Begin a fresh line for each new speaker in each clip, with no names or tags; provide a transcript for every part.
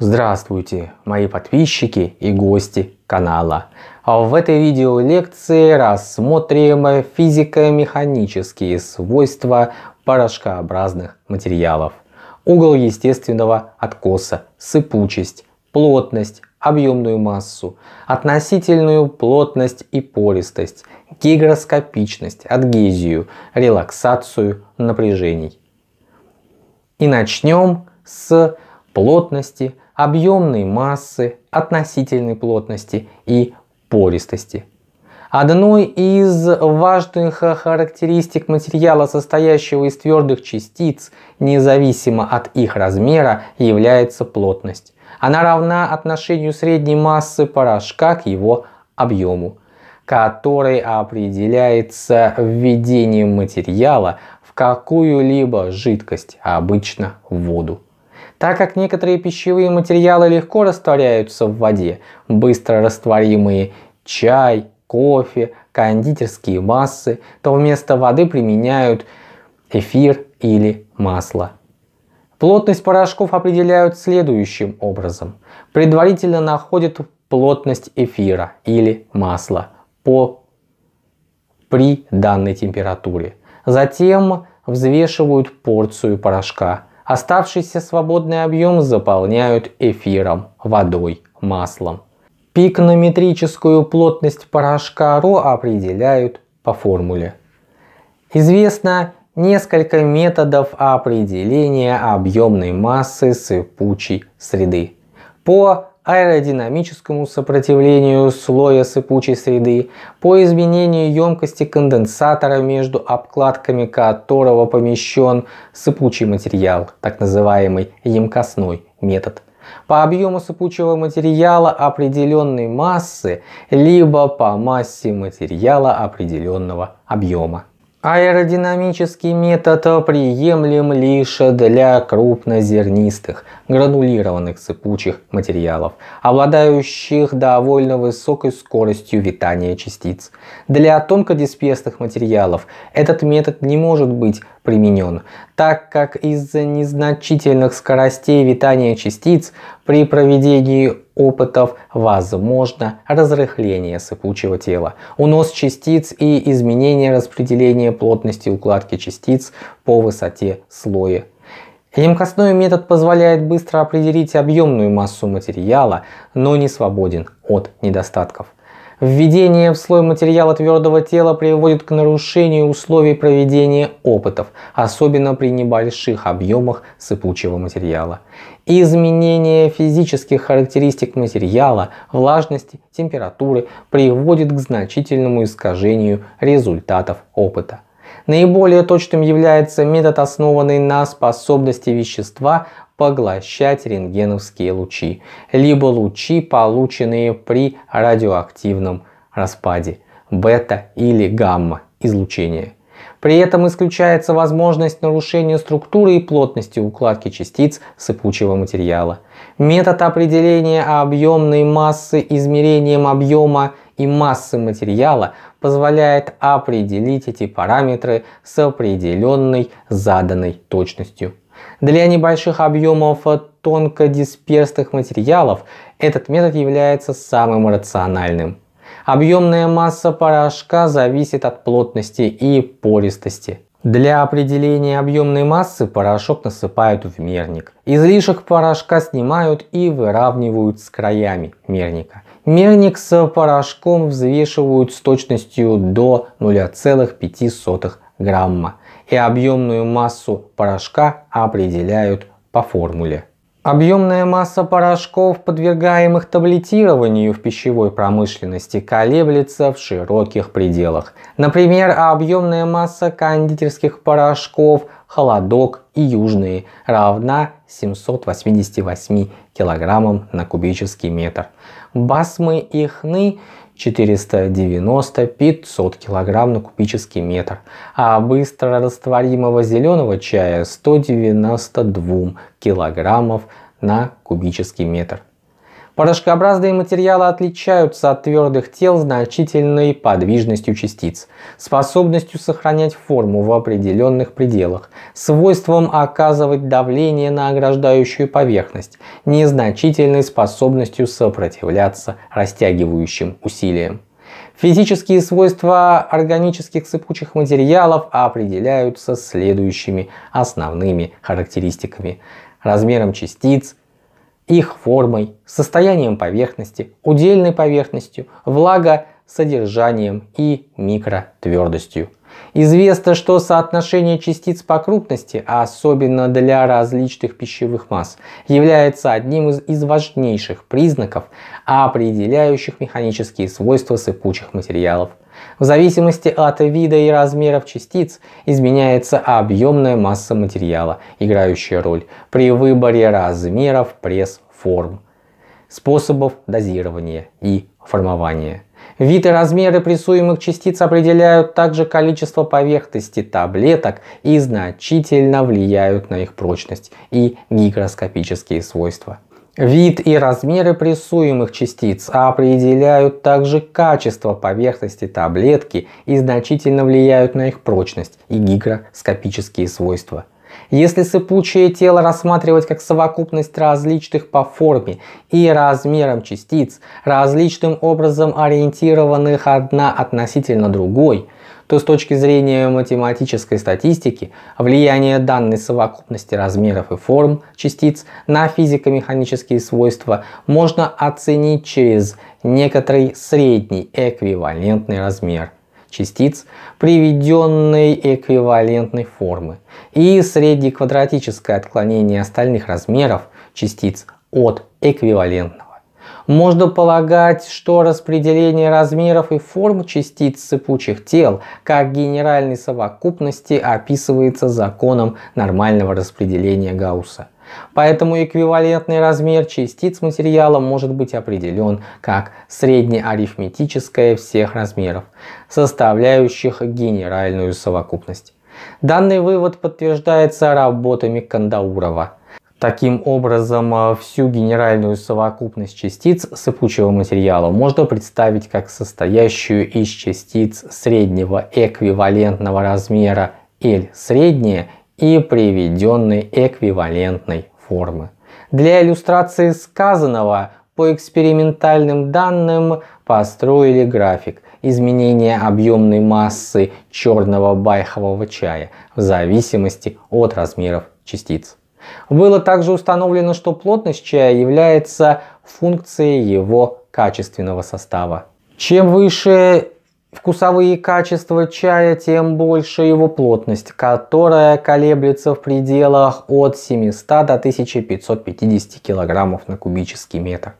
Здравствуйте, мои подписчики и гости канала. А в этой видео лекции рассмотрим физико-механические свойства порошкообразных материалов. Угол естественного откоса, сыпучесть, плотность, объемную массу, относительную плотность и пористость, гигроскопичность, адгезию, релаксацию напряжений. И начнем с плотности объемной массы, относительной плотности и пористости. Одной из важных характеристик материала, состоящего из твердых частиц, независимо от их размера, является плотность. Она равна отношению средней массы порошка к его объему, который определяется введением материала в какую-либо жидкость, обычно в воду. Так как некоторые пищевые материалы легко растворяются в воде, быстро растворимые чай, кофе, кондитерские массы, то вместо воды применяют эфир или масло. Плотность порошков определяют следующим образом. Предварительно находят плотность эфира или масла по, при данной температуре. Затем взвешивают порцию порошка – Оставшийся свободный объем заполняют эфиром, водой, маслом. Пикнометрическую плотность порошка РО определяют по формуле. Известно несколько методов определения объемной массы сыпучей среды. По аэродинамическому сопротивлению слоя сыпучей среды, по изменению емкости конденсатора между обкладками которого помещен сыпучий материал, так называемый емкостной метод, по объему сыпучего материала определенной массы, либо по массе материала определенного объема. Аэродинамический метод приемлем лишь для крупнозернистых, гранулированных сыпучих материалов, обладающих довольно высокой скоростью витания частиц. Для тонкодисперсных материалов этот метод не может быть применен, так как из-за незначительных скоростей витания частиц при проведении опытов возможно разрыхление сыпучего тела, унос частиц и изменение распределения плотности укладки частиц по высоте слоя Емкостной метод позволяет быстро определить объемную массу материала, но не свободен от недостатков. Введение в слой материала твердого тела приводит к нарушению условий проведения опытов, особенно при небольших объемах сыпучего материала. Изменение физических характеристик материала, влажности, температуры приводит к значительному искажению результатов опыта. Наиболее точным является метод, основанный на способности вещества поглощать рентгеновские лучи, либо лучи, полученные при радиоактивном распаде бета или гамма излучения. При этом исключается возможность нарушения структуры и плотности укладки частиц сыпучего материала. Метод определения объемной массы измерением объема и массы материала позволяет определить эти параметры с определенной заданной точностью. Для небольших объемов тонкодисперсных материалов этот метод является самым рациональным. Объемная масса порошка зависит от плотности и пористости. Для определения объемной массы порошок насыпают в мерник. Излишек порошка снимают и выравнивают с краями мерника. Мерник с порошком взвешивают с точностью до 0,5 грамма и объемную массу порошка определяют по формуле. Объемная масса порошков, подвергаемых таблетированию в пищевой промышленности, колеблется в широких пределах. Например, объемная масса кондитерских порошков «Холодок» и «Южные» равна 788 килограммам на кубический метр. Басмы и хны 490-500 кг на кубический метр, а быстро растворимого зеленого чая 192 кг на кубический метр. Порошкообразные материалы отличаются от твердых тел значительной подвижностью частиц, способностью сохранять форму в определенных пределах, свойством оказывать давление на ограждающую поверхность, незначительной способностью сопротивляться растягивающим усилиям. Физические свойства органических сыпучих материалов определяются следующими основными характеристиками. Размером частиц, их формой, состоянием поверхности, удельной поверхностью, влагосодержанием и микротвердостью. Известно, что соотношение частиц по крупности, а особенно для различных пищевых масс, является одним из, из важнейших признаков, определяющих механические свойства сыпучих материалов. В зависимости от вида и размеров частиц изменяется объемная масса материала, играющая роль при выборе размеров пресс-форм, способов дозирования и формования. Вид и размеры прессуемых частиц определяют также количество поверхности таблеток и значительно влияют на их прочность и гигроскопические свойства. Вид и размеры прессуемых частиц определяют также качество поверхности таблетки и значительно влияют на их прочность и гигроскопические свойства. Если сыпучее тело рассматривать как совокупность различных по форме и размерам частиц, различным образом ориентированных одна относительно другой, то с точки зрения математической статистики влияние данной совокупности размеров и форм частиц на физико-механические свойства можно оценить через некоторый средний эквивалентный размер частиц приведенной эквивалентной формы и среднеквадратическое отклонение остальных размеров частиц от эквивалентного. Можно полагать, что распределение размеров и форм частиц сыпучих тел как генеральной совокупности описывается законом нормального распределения Гаусса. Поэтому эквивалентный размер частиц материала может быть определен как среднеарифметическое всех размеров, составляющих генеральную совокупность. Данный вывод подтверждается работами Кандаурова. Таким образом, э, всю генеральную совокупность частиц сыпучего материала можно представить как состоящую из частиц среднего эквивалентного размера L среднее и приведенной эквивалентной формы. Для иллюстрации сказанного по экспериментальным данным построили график изменения объемной массы черного байхового чая в зависимости от размеров частиц. Было также установлено, что плотность чая является функцией его качественного состава. Чем выше вкусовые качества чая, тем больше его плотность, которая колеблется в пределах от 700 до 1550 кг на кубический метр.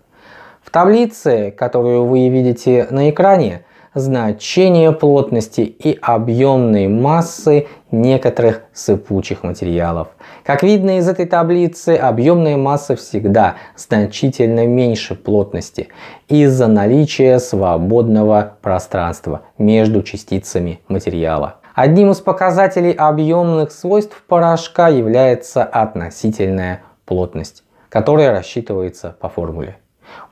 В таблице, которую вы видите на экране, значение плотности и объемной массы некоторых сыпучих материалов. Как видно из этой таблицы, объемная масса всегда значительно меньше плотности из-за наличия свободного пространства между частицами материала. Одним из показателей объемных свойств порошка является относительная плотность, которая рассчитывается по формуле.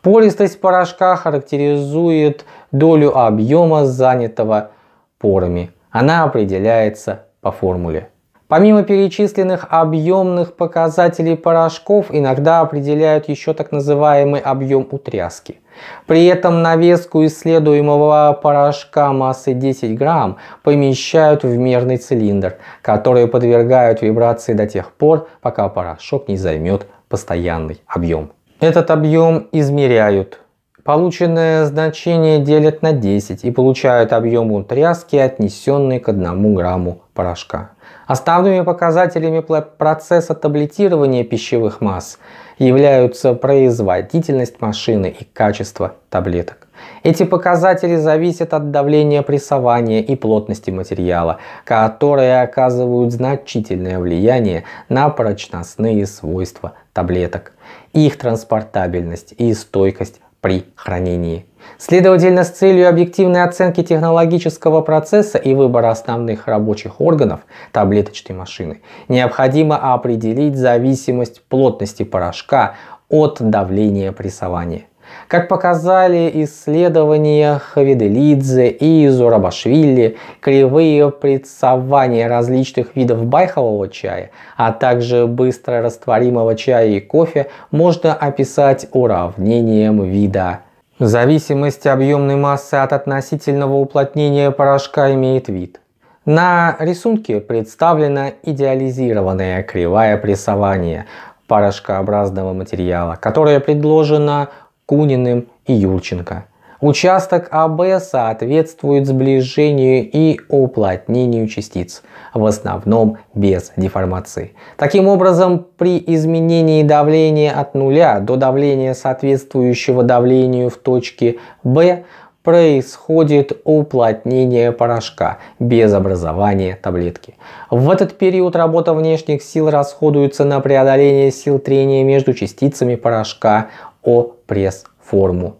Пористость порошка характеризует долю объема, занятого порами. Она определяется по формуле. Помимо перечисленных объемных показателей порошков, иногда определяют еще так называемый объем утряски. При этом на веску исследуемого порошка массой 10 грамм помещают в мерный цилиндр, который подвергают вибрации до тех пор, пока порошок не займет постоянный объем. Этот объем измеряют. Полученное значение делят на 10 и получают объем утряски, отнесенный к 1 грамму порошка. Основными показателями процесса таблетирования пищевых масс являются производительность машины и качество таблеток. Эти показатели зависят от давления прессования и плотности материала, которые оказывают значительное влияние на прочностные свойства таблеток, их транспортабельность и стойкость при хранении. Следовательно, с целью объективной оценки технологического процесса и выбора основных рабочих органов таблеточной машины необходимо определить зависимость плотности порошка от давления прессования. Как показали исследования Хавиделидзе и Зурабашвили, кривые прессования различных видов байхового чая, а также быстро растворимого чая и кофе можно описать уравнением вида. Зависимость объемной массы от относительного уплотнения порошка имеет вид. На рисунке представлена идеализированная кривая прессования порошкообразного материала, которая предложена Куниным и Юрченко. Участок АБ соответствует сближению и уплотнению частиц, в основном без деформации. Таким образом, при изменении давления от нуля до давления соответствующего давлению в точке Б происходит уплотнение порошка без образования таблетки. В этот период работа внешних сил расходуется на преодоление сил трения между частицами порошка О пресс-форму,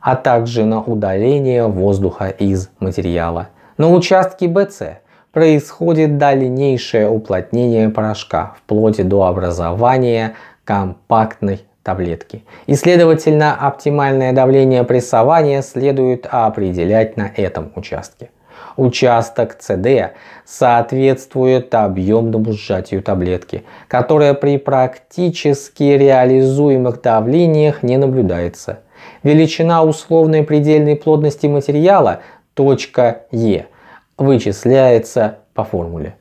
а также на удаление воздуха из материала. На участке БЦ происходит дальнейшее уплотнение порошка вплоть до образования компактной таблетки. И следовательно оптимальное давление прессования следует определять на этом участке. Участок CD соответствует объемному сжатию таблетки, которое при практически реализуемых давлениях не наблюдается. Величина условной предельной плотности материала, точка Е, вычисляется по формуле.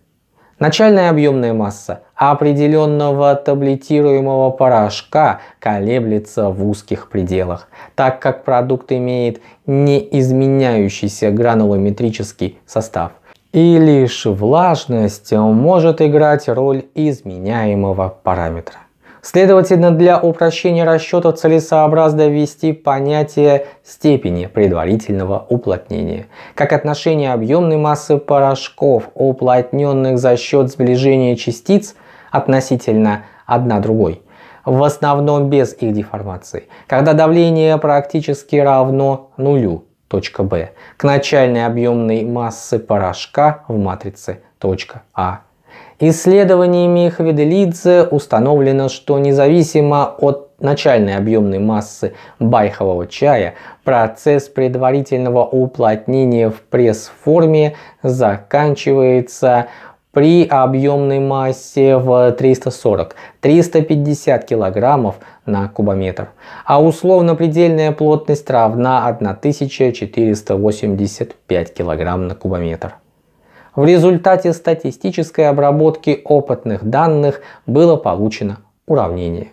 Начальная объемная масса определенного таблетируемого порошка колеблется в узких пределах, так как продукт имеет неизменяющийся гранулометрический состав. И лишь влажность может играть роль изменяемого параметра. Следовательно, для упрощения расчета целесообразно ввести понятие степени предварительного уплотнения, как отношение объемной массы порошков, уплотненных за счет сближения частиц относительно одна другой, в основном без их деформации, когда давление практически равно нулю, точка Б к начальной объемной массе порошка в матрице, точка А. Исследованиями Хведелидзе установлено, что независимо от начальной объемной массы байхового чая, процесс предварительного уплотнения в пресс-форме заканчивается при объемной массе в 340-350 кг на кубометр, а условно предельная плотность равна 1485 кг на кубометр. В результате статистической обработки опытных данных было получено уравнение.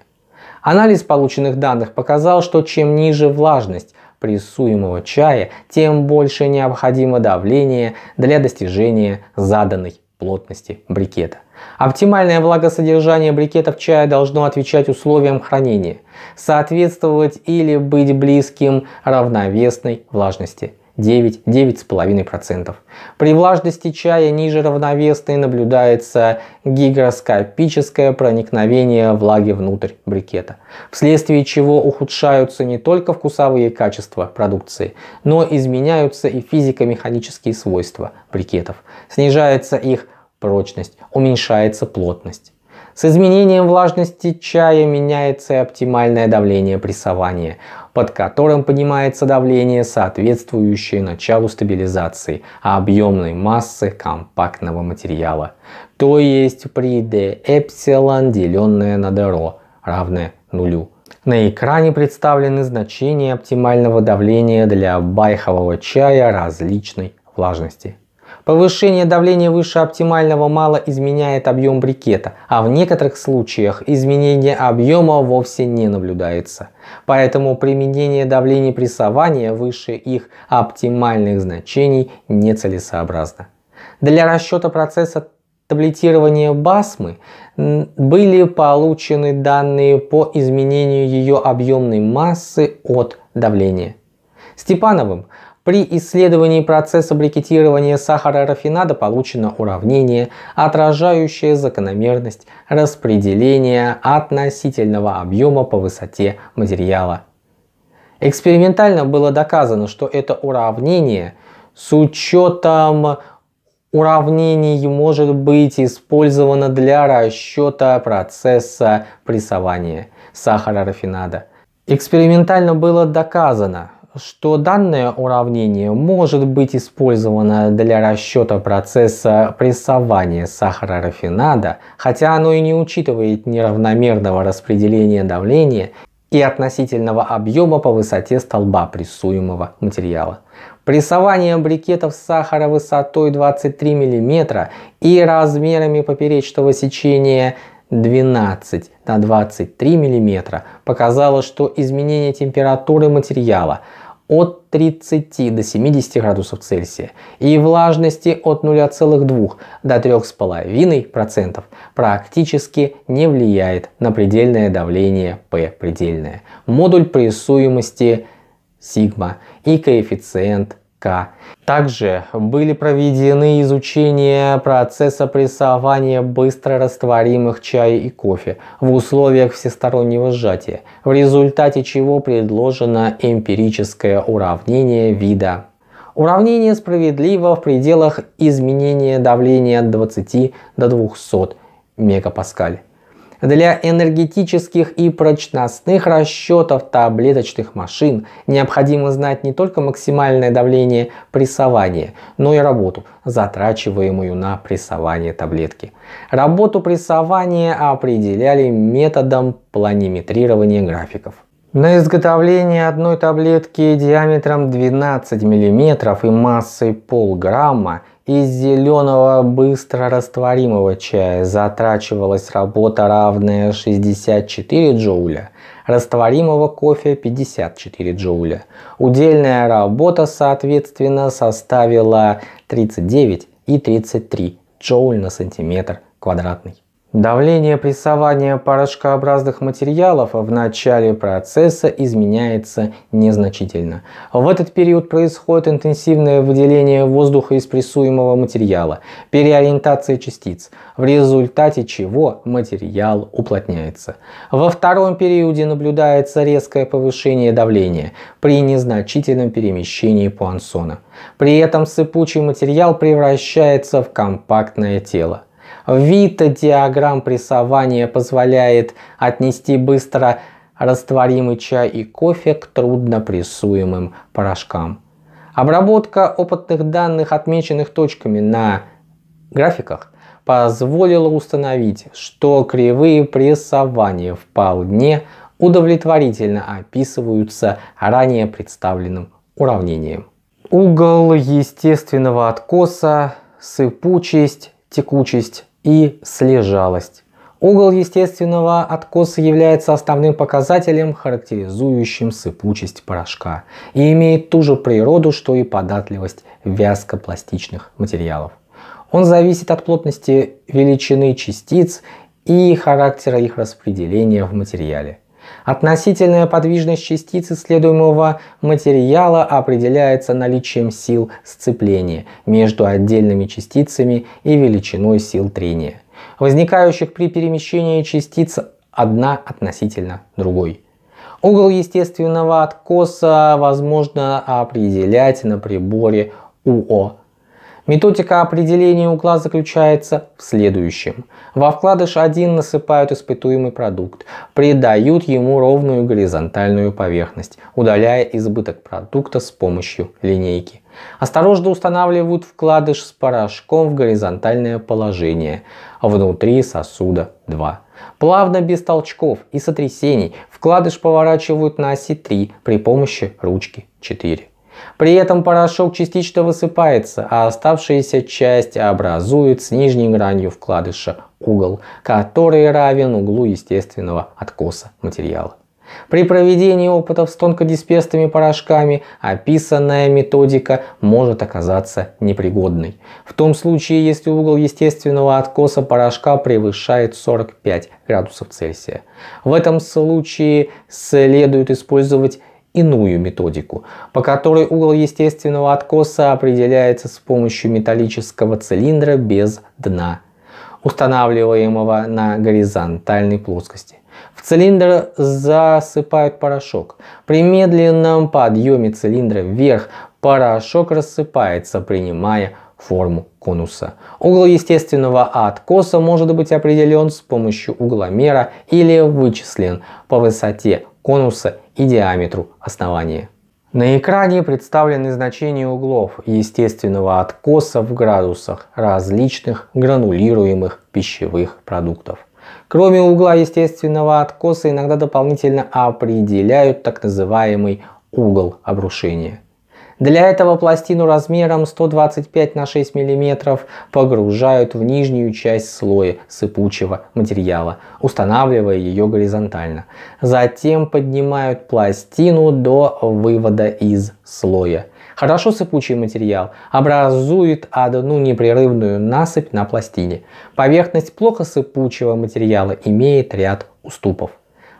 Анализ полученных данных показал, что чем ниже влажность прессуемого чая, тем больше необходимо давление для достижения заданной плотности брикета. Оптимальное влагосодержание брикетов чая должно отвечать условиям хранения, соответствовать или быть близким равновесной влажности – 9-9,5%. При влажности чая ниже равновесной наблюдается гигроскопическое проникновение влаги внутрь брикета, вследствие чего ухудшаются не только вкусовые качества продукции, но изменяются и физико-механические свойства брикетов, снижается их прочность, уменьшается плотность. С изменением влажности чая меняется и оптимальное давление прессования – под которым поднимается давление, соответствующее началу стабилизации объемной массы компактного материала, то есть при d эпсилон деленное на ро равное нулю. На экране представлены значения оптимального давления для байхового чая различной влажности. Повышение давления выше оптимального мало изменяет объем брикета, а в некоторых случаях изменение объема вовсе не наблюдается. Поэтому применение давлений прессования выше их оптимальных значений нецелесообразно. Для расчета процесса таблетирования басмы были получены данные по изменению ее объемной массы от давления. Степановым при исследовании процесса брикетирования сахара рафинада получено уравнение, отражающее закономерность распределения относительного объема по высоте материала. Экспериментально было доказано, что это уравнение с учетом уравнений может быть использовано для расчета процесса прессования сахара рафинада. Экспериментально было доказано, что данное уравнение может быть использовано для расчета процесса прессования сахара рафинада, хотя оно и не учитывает неравномерного распределения давления и относительного объема по высоте столба прессуемого материала. Прессование брикетов сахара высотой 23 мм и размерами поперечного сечения 12 на 23 мм показало, что изменение температуры материала – от 30 до 70 градусов Цельсия и влажности от 0,2 до 3,5% практически не влияет на предельное давление P предельное, модуль прессуемости сигма и коэффициент также были проведены изучения процесса прессования быстро растворимых чая и кофе в условиях всестороннего сжатия, в результате чего предложено эмпирическое уравнение вида. Уравнение справедливо в пределах изменения давления от 20 до 200 мегапаскаль. Для энергетических и прочностных расчетов таблеточных машин необходимо знать не только максимальное давление прессования, но и работу, затрачиваемую на прессование таблетки. Работу прессования определяли методом планиметрирования графиков. На изготовление одной таблетки диаметром 12 мм и массой полграмма – из зеленого быстро растворимого чая затрачивалась работа равная 64 джоуля, растворимого кофе 54 джоуля. Удельная работа, соответственно, составила 39 и 33 джоуль на сантиметр квадратный. Давление прессования порошкообразных материалов в начале процесса изменяется незначительно. В этот период происходит интенсивное выделение воздуха из прессуемого материала, переориентация частиц, в результате чего материал уплотняется. Во втором периоде наблюдается резкое повышение давления при незначительном перемещении Пуансона. При этом сыпучий материал превращается в компактное тело. Vita диаграмм прессования позволяет отнести быстро растворимый чай и кофе к труднопрессуемым порошкам. Обработка опытных данных, отмеченных точками на графиках, позволила установить, что кривые прессования вполне удовлетворительно описываются ранее представленным уравнением. Угол естественного откоса, сыпучесть, текучесть и слежалость. Угол естественного откоса является основным показателем, характеризующим сыпучесть порошка и имеет ту же природу, что и податливость вязкопластичных материалов. Он зависит от плотности величины частиц и характера их распределения в материале. Относительная подвижность частицы следуемого материала определяется наличием сил сцепления между отдельными частицами и величиной сил трения, возникающих при перемещении частиц одна относительно другой. Угол естественного откоса возможно определять на приборе УО Методика определения угла заключается в следующем. Во вкладыш 1 насыпают испытуемый продукт, придают ему ровную горизонтальную поверхность, удаляя избыток продукта с помощью линейки. Осторожно устанавливают вкладыш с порошком в горизонтальное положение, внутри сосуда 2. Плавно, без толчков и сотрясений, вкладыш поворачивают на оси 3 при помощи ручки 4. При этом порошок частично высыпается, а оставшаяся часть образует с нижней гранью вкладыша угол, который равен углу естественного откоса материала. При проведении опытов с тонкодисперсными порошками описанная методика может оказаться непригодной. В том случае, если угол естественного откоса порошка превышает 45 градусов Цельсия. В этом случае следует использовать иную методику, по которой угол естественного откоса определяется с помощью металлического цилиндра без дна, устанавливаемого на горизонтальной плоскости. В цилиндр засыпают порошок. При медленном подъеме цилиндра вверх порошок рассыпается, принимая форму конуса. Угол естественного откоса может быть определен с помощью угломера или вычислен по высоте конуса и диаметру основания. На экране представлены значения углов естественного откоса в градусах различных гранулируемых пищевых продуктов. Кроме угла естественного откоса иногда дополнительно определяют так называемый угол обрушения. Для этого пластину размером 125 на 6 мм погружают в нижнюю часть слоя сыпучего материала, устанавливая ее горизонтально. Затем поднимают пластину до вывода из слоя. Хорошо сыпучий материал образует одну непрерывную насыпь на пластине. Поверхность плохо сыпучего материала имеет ряд уступов.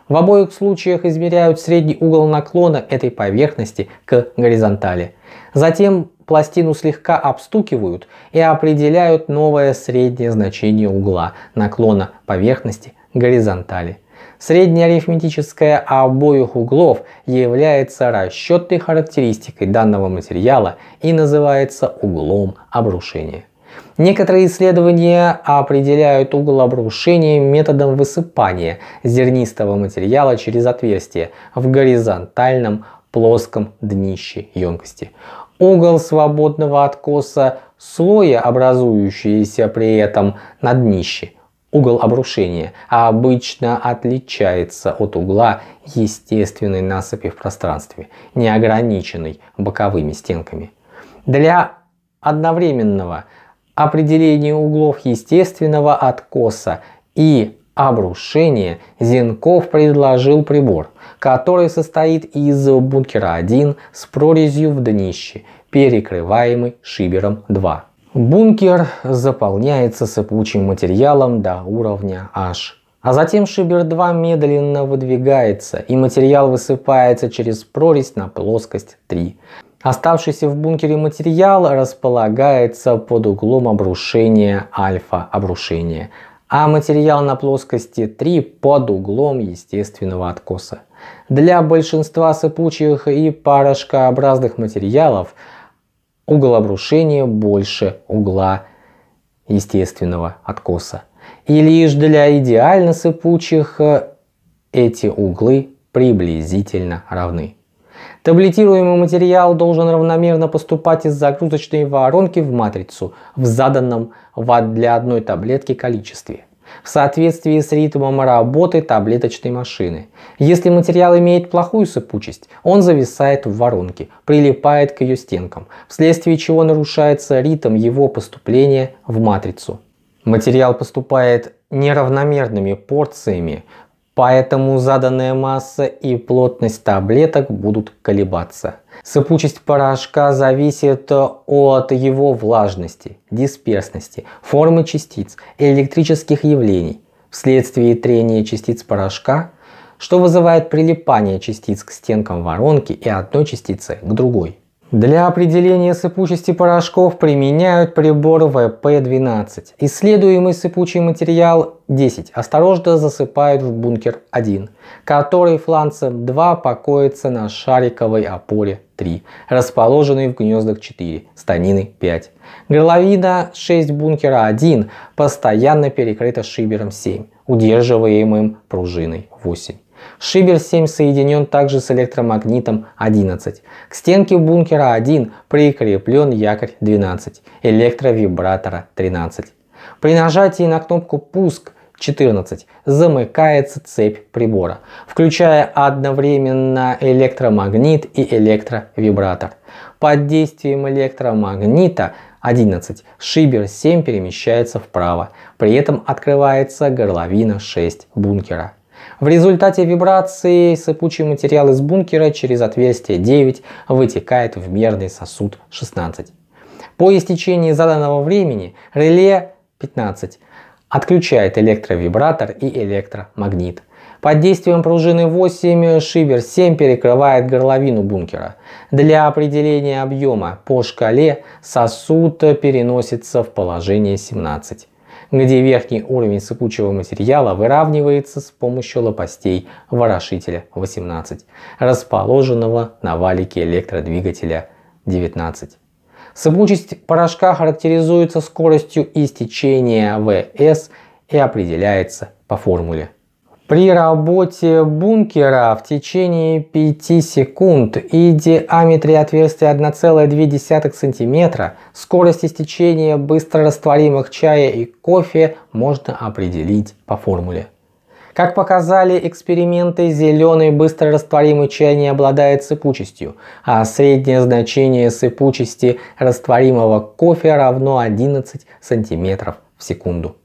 В обоих случаях измеряют средний угол наклона этой поверхности к горизонтали. Затем пластину слегка обстукивают и определяют новое среднее значение угла наклона поверхности горизонтали. Среднее арифметическое обоих углов является расчетной характеристикой данного материала и называется углом обрушения. Некоторые исследования определяют угол обрушения методом высыпания зернистого материала через отверстие в горизонтальном плоском днище емкости. Угол свободного откоса слоя, образующийся при этом на днище, угол обрушения, обычно отличается от угла естественной насыпи в пространстве, неограниченной боковыми стенками. Для одновременного определение углов естественного откоса и обрушения Зенков предложил прибор, который состоит из бункера 1 с прорезью в днище, перекрываемый шибером 2. Бункер заполняется сыпучим материалом до уровня H. А затем шибер 2 медленно выдвигается, и материал высыпается через прорезь на плоскость 3. Оставшийся в бункере материал располагается под углом обрушения альфа обрушения, а материал на плоскости 3 под углом естественного откоса. Для большинства сыпучих и порошкообразных материалов угол обрушения больше угла естественного откоса. И лишь для идеально сыпучих э, эти углы приблизительно равны. Таблетируемый материал должен равномерно поступать из загрузочной воронки в матрицу в заданном для одной таблетки количестве в соответствии с ритмом работы таблеточной машины. Если материал имеет плохую сыпучесть, он зависает в воронке, прилипает к ее стенкам, вследствие чего нарушается ритм его поступления в матрицу. Материал поступает неравномерными порциями Поэтому заданная масса и плотность таблеток будут колебаться. Сыпучесть порошка зависит от его влажности, дисперсности, формы частиц, электрических явлений, вследствие трения частиц порошка, что вызывает прилипание частиц к стенкам воронки и одной частицы к другой. Для определения сыпучести порошков применяют прибор ВП-12. Исследуемый сыпучий материал 10 осторожно засыпают в бункер 1, который фланцем 2 покоится на шариковой опоре 3, расположенной в гнездах 4, станины 5. Горловина 6 бункера 1 постоянно перекрыта шибером 7, удерживаемым пружиной 8. Шибер 7 соединен также с электромагнитом 11. К стенке бункера 1 прикреплен якорь 12, электровибратора 13. При нажатии на кнопку «Пуск» 14. Замыкается цепь прибора, включая одновременно электромагнит и электровибратор. Под действием электромагнита 11. Шибер 7 перемещается вправо, при этом открывается горловина 6 бункера. В результате вибрации сыпучий материал из бункера через отверстие 9 вытекает в мерный сосуд 16. По истечении заданного времени реле 15 отключает электровибратор и электромагнит. Под действием пружины 8 шибер 7 перекрывает горловину бункера. Для определения объема по шкале сосуд переносится в положение 17 где верхний уровень сыпучего материала выравнивается с помощью лопастей ворошителя 18, расположенного на валике электродвигателя 19. Сыпучесть порошка характеризуется скоростью истечения ВС и определяется по формуле при работе бункера в течение 5 секунд и диаметре отверстия 1,2 см скорость истечения быстрорастворимых чая и кофе можно определить по формуле. Как показали эксперименты, зеленый быстрорастворимый чай не обладает сыпучестью, а среднее значение сыпучести растворимого кофе равно 11 см в секунду.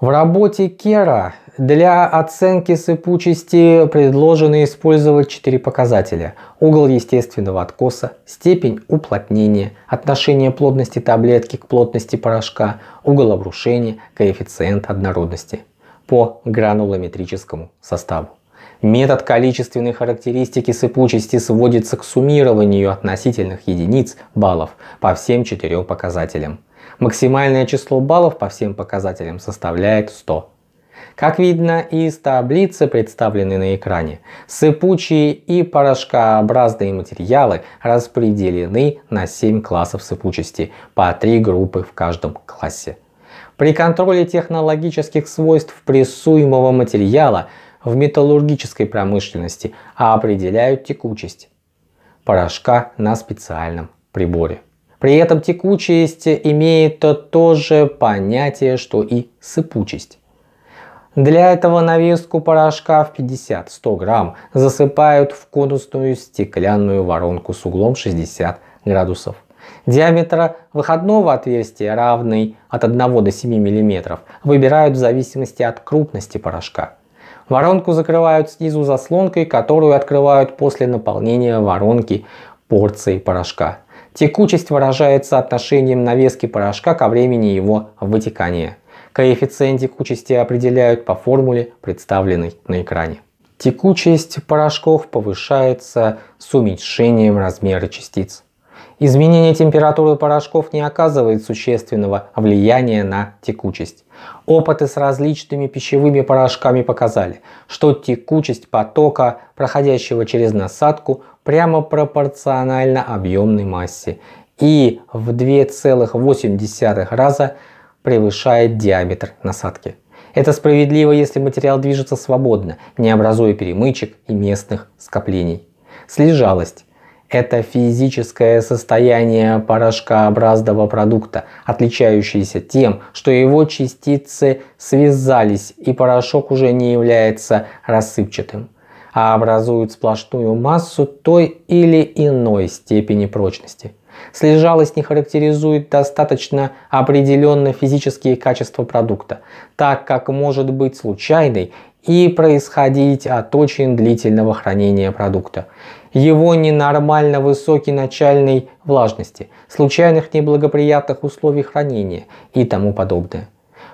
В работе Кера для оценки сыпучести предложено использовать четыре показателя. Угол естественного откоса, степень уплотнения, отношение плотности таблетки к плотности порошка, угол обрушения, коэффициент однородности по гранулометрическому составу. Метод количественной характеристики сыпучести сводится к суммированию относительных единиц баллов по всем четырем показателям. Максимальное число баллов по всем показателям составляет 100. Как видно из таблицы, представленной на экране, сыпучие и порошкообразные материалы распределены на 7 классов сыпучести, по 3 группы в каждом классе. При контроле технологических свойств прессуемого материала в металлургической промышленности определяют текучесть порошка на специальном приборе. При этом текучесть имеет то же понятие, что и сыпучесть. Для этого навеску порошка в 50-100 грамм засыпают в конусную стеклянную воронку с углом 60 градусов. Диаметра выходного отверстия, равный от 1 до 7 мм, выбирают в зависимости от крупности порошка. Воронку закрывают снизу заслонкой, которую открывают после наполнения воронки порцией порошка. Текучесть выражается отношением навески порошка ко времени его вытекания. Коэффициент текучести определяют по формуле, представленной на экране. Текучесть порошков повышается с уменьшением размера частиц. Изменение температуры порошков не оказывает существенного влияния на текучесть. Опыты с различными пищевыми порошками показали, что текучесть потока, проходящего через насадку, прямо пропорциональна объемной массе и в 2,8 раза превышает диаметр насадки. Это справедливо, если материал движется свободно, не образуя перемычек и местных скоплений. Слежалость – это физическое состояние порошкообразного продукта, отличающееся тем, что его частицы связались и порошок уже не является рассыпчатым, а образует сплошную массу той или иной степени прочности – Слежалость не характеризует достаточно определенно физические качества продукта, так как может быть случайной и происходить от очень длительного хранения продукта. Его ненормально высокий начальной влажности, случайных неблагоприятных условий хранения и тому подобное.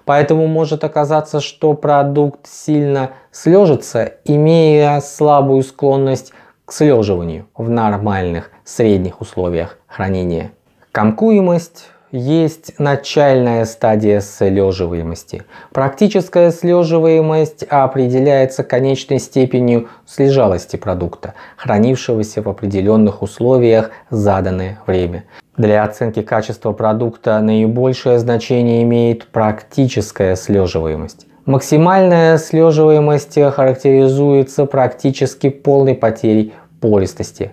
Поэтому может оказаться, что продукт сильно слежится, имея слабую склонность к слеживанию в нормальных средних условиях хранения. Комкуемость есть начальная стадия слеживаемости. Практическая слеживаемость определяется конечной степенью слежалости продукта, хранившегося в определенных условиях заданное время. Для оценки качества продукта наибольшее значение имеет практическая слеживаемость. Максимальная слеживаемость характеризуется практически полной потерей пористости.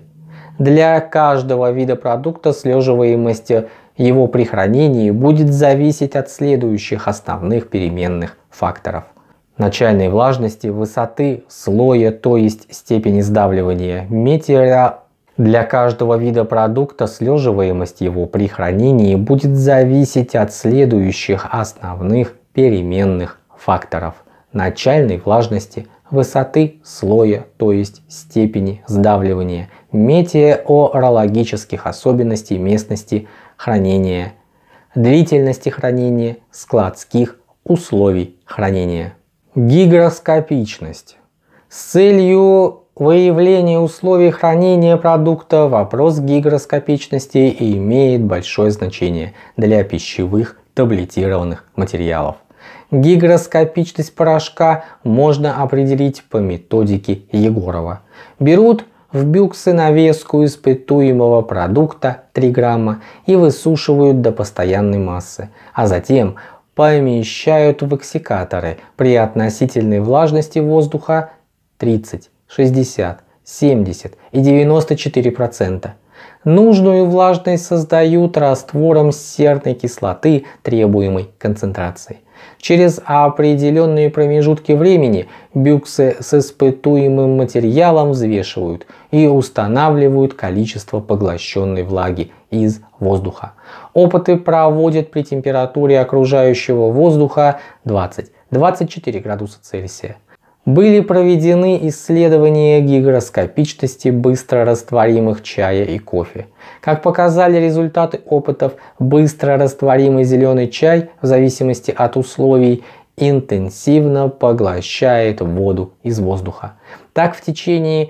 Для каждого вида продукта слеживаемость его при хранении будет зависеть от следующих основных переменных факторов. Начальной влажности, высоты, слоя, то есть степени сдавливания метеора. Для каждого вида продукта слеживаемость его при хранении будет зависеть от следующих основных переменных факторов – начальной влажности, высоты слоя, то есть степени сдавливания, метеорологических особенностей местности хранения, длительности хранения, складских условий хранения. Гигроскопичность. С целью выявления условий хранения продукта вопрос гигроскопичности имеет большое значение для пищевых таблетированных материалов. Гигроскопичность порошка можно определить по методике Егорова. Берут в бюксы навеску из испытуемого продукта 3 грамма и высушивают до постоянной массы, а затем помещают в оксикаторы при относительной влажности воздуха 30, 60, 70 и 94%. Нужную влажность создают раствором серной кислоты требуемой концентрации. Через определенные промежутки времени бюксы с испытуемым материалом взвешивают и устанавливают количество поглощенной влаги из воздуха. Опыты проводят при температуре окружающего воздуха 20-24 градуса Цельсия. Были проведены исследования гигроскопичности быстро растворимых чая и кофе. Как показали результаты опытов, быстро растворимый зеленый чай в зависимости от условий интенсивно поглощает воду из воздуха. Так в течение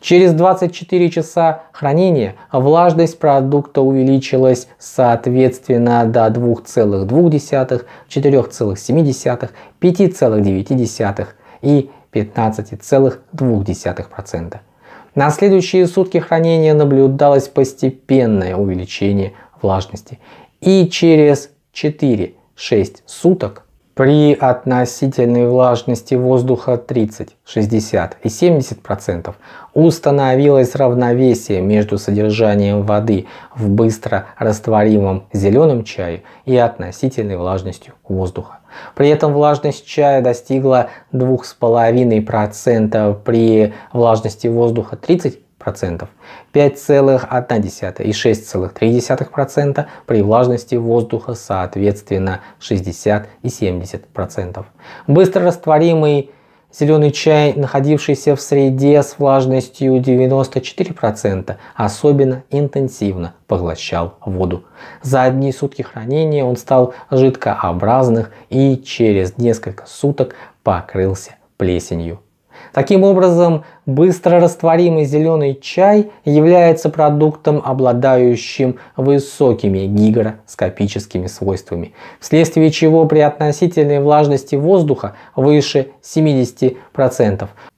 Через 24 часа хранения влажность продукта увеличилась соответственно до 2,2, 4,7, 5,9 и 15,2%. На следующие сутки хранения наблюдалось постепенное увеличение влажности. И через 4-6 суток при относительной влажности воздуха 30, 60 и 70% процентов установилось равновесие между содержанием воды в быстро растворимом зеленом чае и относительной влажностью воздуха. При этом влажность чая достигла 2,5% при влажности воздуха 30 процентов, 5,1 и 6,3% при влажности воздуха соответственно 60 и 70%. Быстро растворимый зеленый чай, находившийся в среде с влажностью 94%, особенно интенсивно поглощал воду. За одни сутки хранения он стал жидкообразных и через несколько суток покрылся плесенью. Таким образом, быстро растворимый зеленый чай является продуктом, обладающим высокими гигроскопическими свойствами, вследствие чего при относительной влажности воздуха выше 70%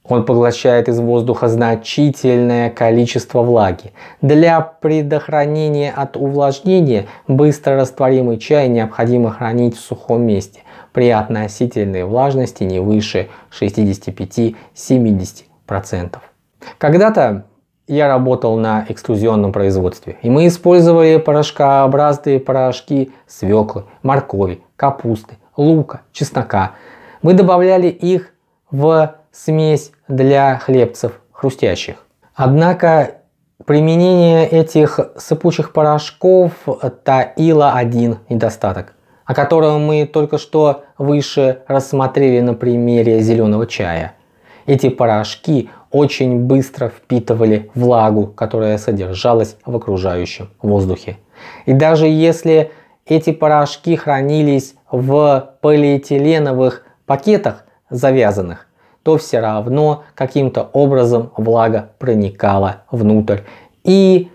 он поглощает из воздуха значительное количество влаги. Для предохранения от увлажнения быстро растворимый чай необходимо хранить в сухом месте – при относительной влажности не выше 65-70%. Когда-то я работал на экструзионном производстве, и мы использовали порошкообразные порошки свеклы, моркови, капусты, лука, чеснока. Мы добавляли их в смесь для хлебцев хрустящих. Однако применение этих сыпучих порошков таило один недостаток о котором мы только что выше рассмотрели на примере зеленого чая. Эти порошки очень быстро впитывали влагу, которая содержалась в окружающем воздухе. И даже если эти порошки хранились в полиэтиленовых пакетах завязанных, то все равно каким-то образом влага проникала внутрь и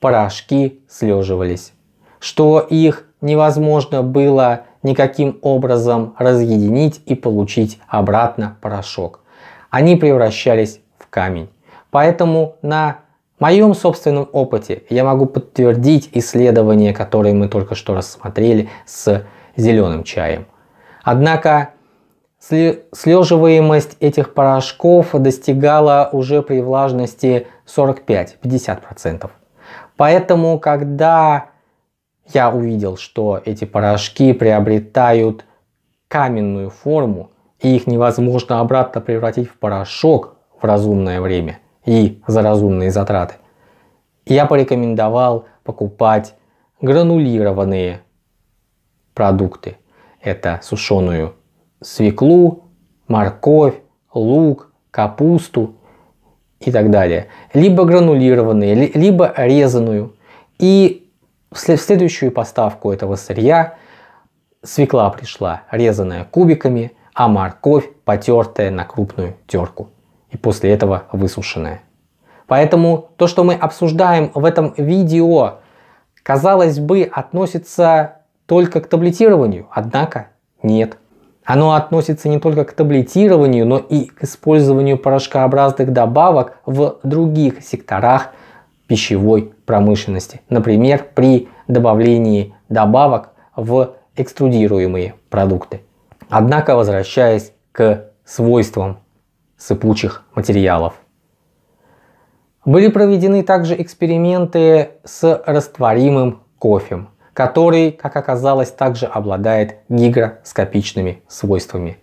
порошки слеживались. Что их невозможно было никаким образом разъединить и получить обратно порошок. Они превращались в камень. Поэтому на моем собственном опыте я могу подтвердить исследования, которые мы только что рассмотрели с зеленым чаем. Однако слеживаемость этих порошков достигала уже при влажности 45-50%. Поэтому, когда я увидел, что эти порошки приобретают каменную форму, и их невозможно обратно превратить в порошок в разумное время и за разумные затраты. Я порекомендовал покупать гранулированные продукты. Это сушеную свеклу, морковь, лук, капусту и так далее. Либо гранулированные, либо резаную. И в следующую поставку этого сырья свекла пришла, резанная кубиками, а морковь потертая на крупную терку и после этого высушенная. Поэтому то, что мы обсуждаем в этом видео, казалось бы, относится только к таблетированию, однако нет. Оно относится не только к таблетированию, но и к использованию порошкообразных добавок в других секторах пищевой промышленности, например, при добавлении добавок в экструдируемые продукты. Однако, возвращаясь к свойствам сыпучих материалов. Были проведены также эксперименты с растворимым кофем, который, как оказалось, также обладает гигроскопичными свойствами.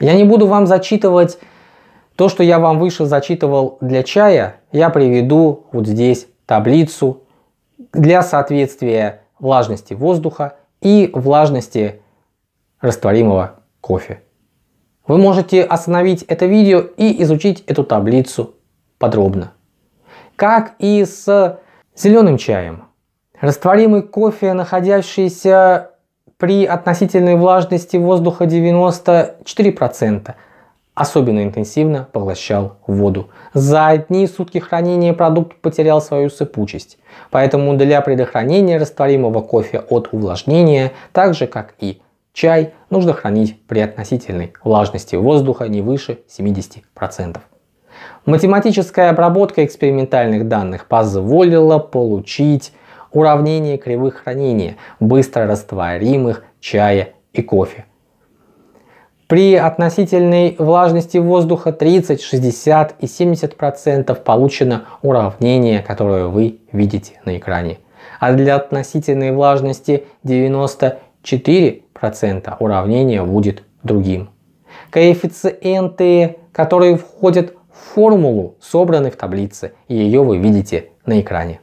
Я не буду вам зачитывать то, что я вам выше зачитывал для чая, я приведу вот здесь таблицу для соответствия влажности воздуха и влажности растворимого кофе. Вы можете остановить это видео и изучить эту таблицу подробно. Как и с зеленым чаем. Растворимый кофе, находящийся при относительной влажности воздуха 94%, особенно интенсивно поглощал воду. За одни сутки хранения продукт потерял свою сыпучесть. Поэтому для предохранения растворимого кофе от увлажнения, так же как и чай, нужно хранить при относительной влажности воздуха не выше 70%. Математическая обработка экспериментальных данных позволила получить уравнение кривых хранения быстро растворимых чая и кофе при относительной влажности воздуха 30, 60 и 70% процентов получено уравнение, которое вы видите на экране. А для относительной влажности 94% процента уравнение будет другим. Коэффициенты, которые входят в формулу, собраны в таблице, и ее вы видите на экране.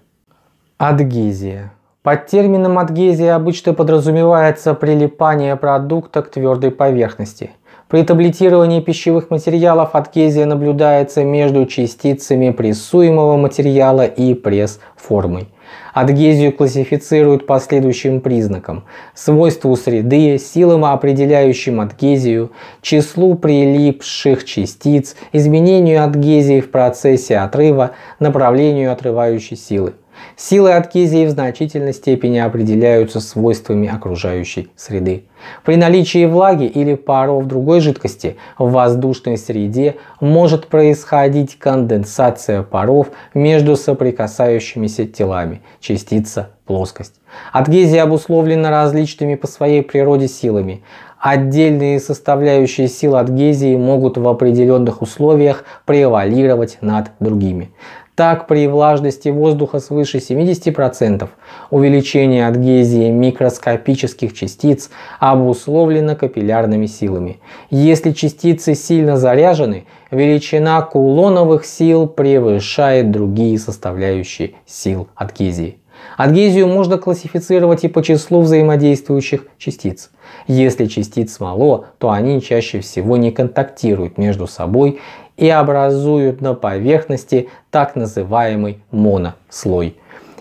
Адгезия. Под термином адгезия обычно подразумевается прилипание продукта к твердой поверхности. При таблетировании пищевых материалов адгезия наблюдается между частицами прессуемого материала и пресс-формой. Адгезию классифицируют по следующим признакам. Свойству среды, силам, определяющим адгезию, числу прилипших частиц, изменению адгезии в процессе отрыва, направлению отрывающей силы. Силы адгезии в значительной степени определяются свойствами окружающей среды. При наличии влаги или паров другой жидкости в воздушной среде может происходить конденсация паров между соприкасающимися телами, частица плоскость. Адгезия обусловлена различными по своей природе силами. Отдельные составляющие силы адгезии могут в определенных условиях превалировать над другими так при влажности воздуха свыше 70% увеличение адгезии микроскопических частиц обусловлено капиллярными силами. Если частицы сильно заряжены, величина кулоновых сил превышает другие составляющие сил адгезии. Адгезию можно классифицировать и по числу взаимодействующих частиц. Если частиц мало, то они чаще всего не контактируют между собой и образуют на поверхности так называемый монослой.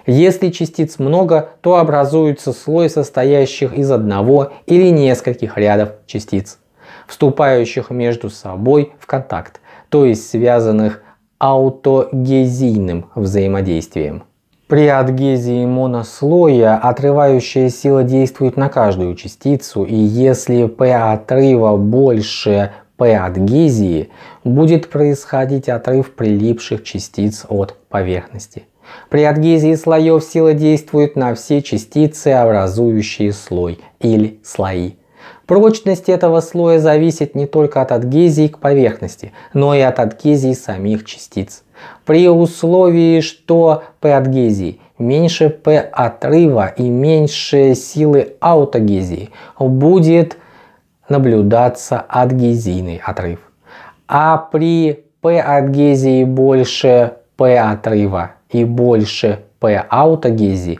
Если частиц много, то образуется слой, состоящих из одного или нескольких рядов частиц, вступающих между собой в контакт, то есть связанных аутогезийным взаимодействием. При адгезии монослоя отрывающая сила действует на каждую частицу, и если P отрыва больше P адгезии будет происходить отрыв прилипших частиц от поверхности. При адгезии слоев сила действует на все частицы, образующие слой или слои. Прочность этого слоя зависит не только от адгезии к поверхности, но и от адгезии самих частиц. При условии, что P адгезии меньше P отрыва и меньше силы аутогезии будет наблюдаться адгезийный отрыв. А при P-адгезии больше P-отрыва и больше P-аутогезии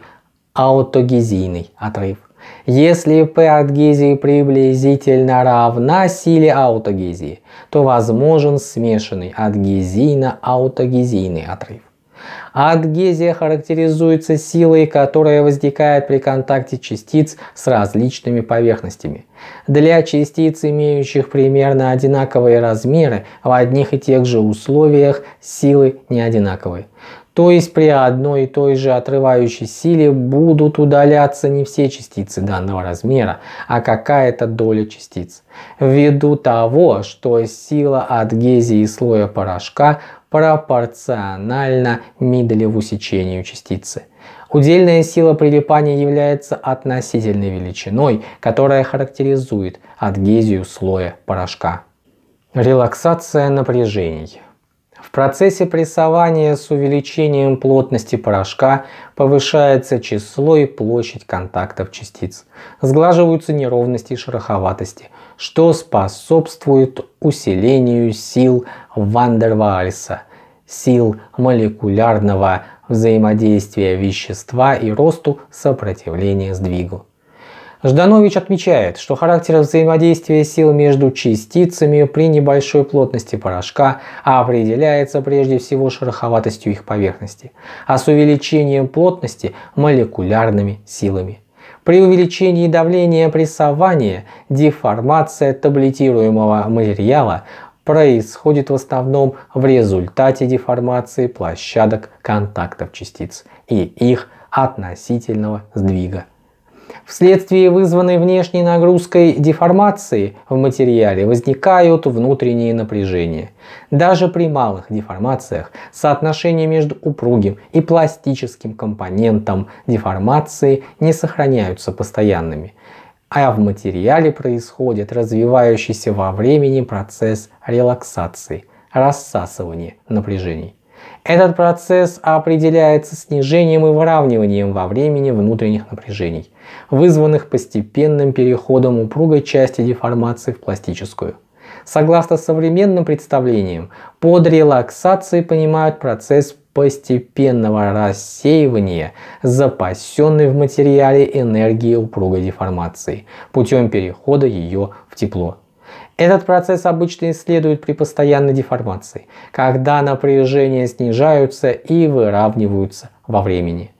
аутогезийный отрыв. Если P адгезия приблизительно равна силе аутогезии, то возможен смешанный адгезийно-аутогезийный отрыв. Адгезия характеризуется силой, которая возникает при контакте частиц с различными поверхностями. Для частиц, имеющих примерно одинаковые размеры, в одних и тех же условиях силы не одинаковые. То есть при одной и той же отрывающей силе будут удаляться не все частицы данного размера, а какая-то доля частиц. Ввиду того, что сила адгезии слоя порошка пропорциональна Миделеву сечению частицы. Удельная сила прилипания является относительной величиной, которая характеризует адгезию слоя порошка. Релаксация напряжений. В процессе прессования с увеличением плотности порошка повышается число и площадь контактов частиц. Сглаживаются неровности и шероховатости, что способствует усилению сил Вандервальса, сил молекулярного взаимодействия вещества и росту сопротивления сдвигу. Жданович отмечает, что характер взаимодействия сил между частицами при небольшой плотности порошка определяется прежде всего шероховатостью их поверхности, а с увеличением плотности – молекулярными силами. При увеличении давления прессования деформация таблетируемого материала происходит в основном в результате деформации площадок контактов частиц и их относительного сдвига Вследствие вызванной внешней нагрузкой деформации в материале возникают внутренние напряжения. Даже при малых деформациях соотношение между упругим и пластическим компонентом деформации не сохраняются постоянными, а в материале происходит развивающийся во времени процесс релаксации, рассасывания напряжений. Этот процесс определяется снижением и выравниванием во времени внутренних напряжений, вызванных постепенным переходом упругой части деформации в пластическую. Согласно современным представлениям, под релаксацией понимают процесс постепенного рассеивания запасенной в материале энергии упругой деформации путем перехода ее в тепло этот процесс обычно исследуют при постоянной деформации, когда напряжения снижаются и выравниваются во времени.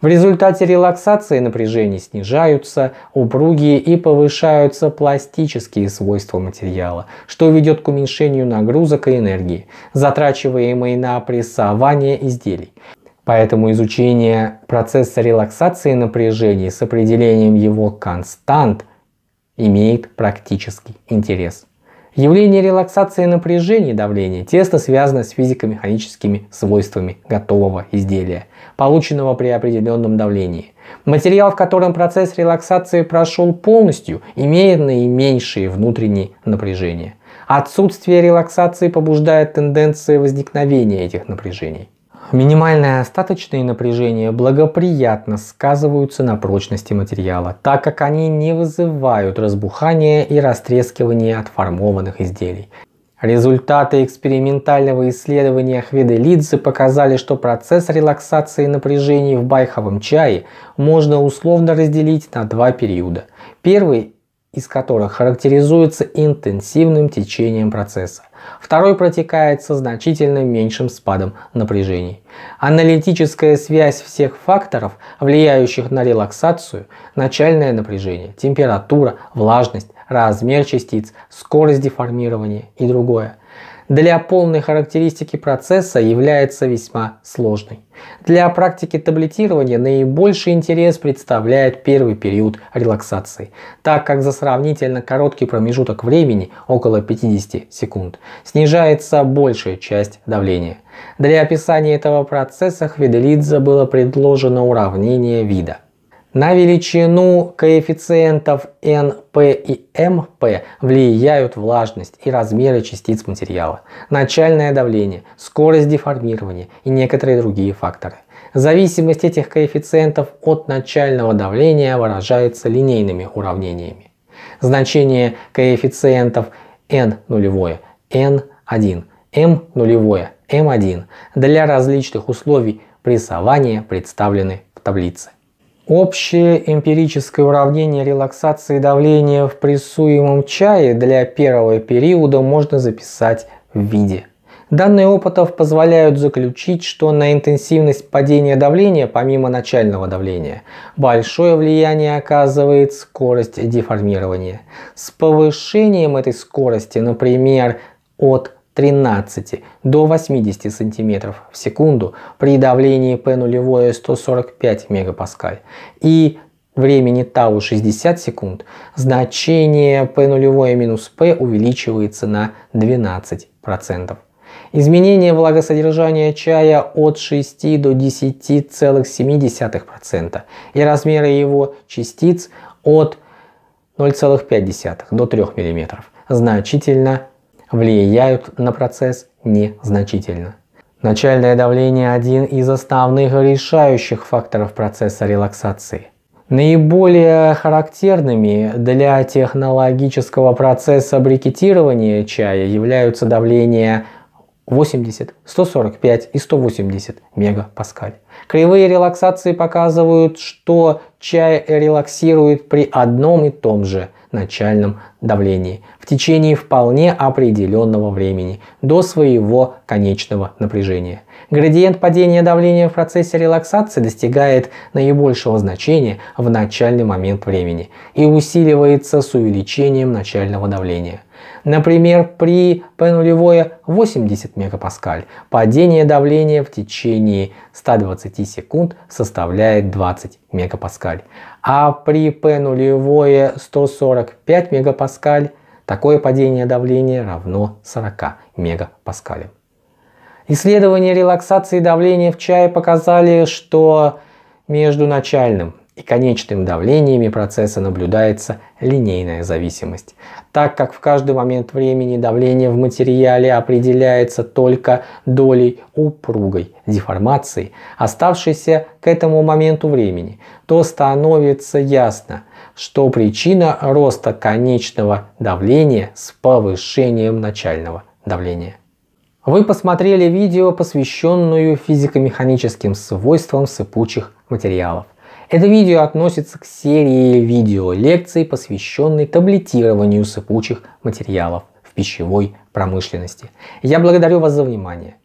В результате релаксации напряжения снижаются упругие и повышаются пластические свойства материала, что ведет к уменьшению нагрузок и энергии, затрачиваемой на прессование изделий. Поэтому изучение процесса релаксации напряжений с определением его констант имеет практический интерес. Явление релаксации напряжения и давления тесно связано с физико-механическими свойствами готового изделия, полученного при определенном давлении. Материал, в котором процесс релаксации прошел полностью, имеет наименьшие внутренние напряжения. Отсутствие релаксации побуждает тенденции возникновения этих напряжений. Минимальное остаточные напряжения благоприятно сказываются на прочности материала, так как они не вызывают разбухания и растрескивания отформованных изделий. Результаты экспериментального исследования Хведелидзе показали, что процесс релаксации напряжений в байховом чае можно условно разделить на два периода. Первый из которых характеризуется интенсивным течением процесса. Второй протекает со значительно меньшим спадом напряжений. Аналитическая связь всех факторов, влияющих на релаксацию, начальное напряжение, температура, влажность, размер частиц, скорость деформирования и другое, для полной характеристики процесса является весьма сложной. Для практики таблетирования наибольший интерес представляет первый период релаксации, так как за сравнительно короткий промежуток времени, около 50 секунд, снижается большая часть давления. Для описания этого процесса Хведелидзе было предложено уравнение вида – на величину коэффициентов NP и MP влияют влажность и размеры частиц материала, начальное давление, скорость деформирования и некоторые другие факторы. Зависимость этих коэффициентов от начального давления выражается линейными уравнениями. Значение коэффициентов N нулевое, N1, M нулевое, M1 для различных условий прессования представлены в таблице. Общее эмпирическое уравнение релаксации давления в прессуемом чае для первого периода можно записать в виде. Данные опытов позволяют заключить, что на интенсивность падения давления, помимо начального давления, большое влияние оказывает скорость деформирования. С повышением этой скорости, например, от 13 до 80 см в секунду при давлении P нулевое 145 мегапаскаль и времени тау 60 секунд, значение P нулевое минус P увеличивается на 12%. Изменение влагосодержания чая от 6 до 10,7% и размеры его частиц от 0,5 до 3 мм значительно влияют на процесс незначительно. Начальное давление – один из основных решающих факторов процесса релаксации. Наиболее характерными для технологического процесса брикетирования чая являются давления 80, 145 и 180 мегапаскаль. Кривые релаксации показывают, что чай релаксирует при одном и том же – начальном давлении в течение вполне определенного времени до своего конечного напряжения. Градиент падения давления в процессе релаксации достигает наибольшего значения в начальный момент времени и усиливается с увеличением начального давления. Например, при P нулевое 80 МПа падение давления в течение 120 секунд составляет 20 МПа, а при P нулевое 145 мегапаскаль такое падение давления равно 40 мегапаскалям. Исследования релаксации давления в чае показали, что между начальным и конечным давлениями процесса наблюдается линейная зависимость. Так как в каждый момент времени давление в материале определяется только долей упругой деформации, оставшейся к этому моменту времени, то становится ясно, что причина роста конечного давления с повышением начального давления. Вы посмотрели видео, посвященное физико-механическим свойствам сыпучих материалов – это видео относится к серии видео лекций, посвященной таблетированию сыпучих материалов в пищевой промышленности. Я благодарю вас за внимание.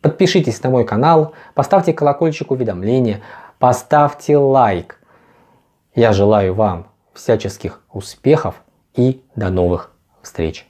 Подпишитесь на мой канал, поставьте колокольчик уведомления, поставьте лайк. Я желаю вам всяческих успехов и до новых встреч!